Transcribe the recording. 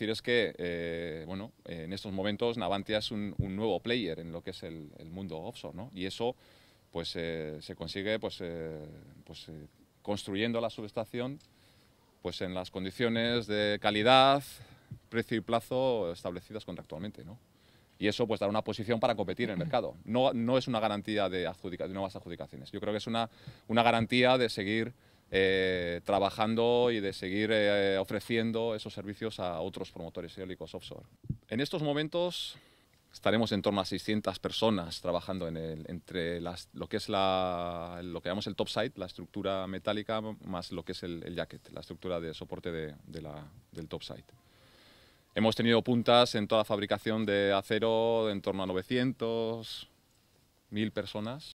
Es que, eh, bueno, en estos momentos Navantia es un, nuevo player en lo que es el, mundo offshore, ¿no? Y eso, pues, eh, se consigue, pues, eh, pues eh, construyendo la subestación, pues, en las condiciones de calidad, precio y plazo establecidas contractualmente, ¿no? Y eso, pues, da una posición para competir en el mercado. No, no es una garantía de, nuevas adjudicaciones. Yo creo que es una, una garantía de seguir eh, trabajando y de seguir eh, ofreciendo esos servicios a otros promotores eólicos offshore. En estos momentos estaremos en torno a 600 personas trabajando en entre lo que es lo que llamamos el topside, la estructura metálica, más lo que es el, jacket, la estructura de soporte de, de la, del topside. Hemos tenido puntas en toda la fabricación de acero en torno a 900, 1000 personas.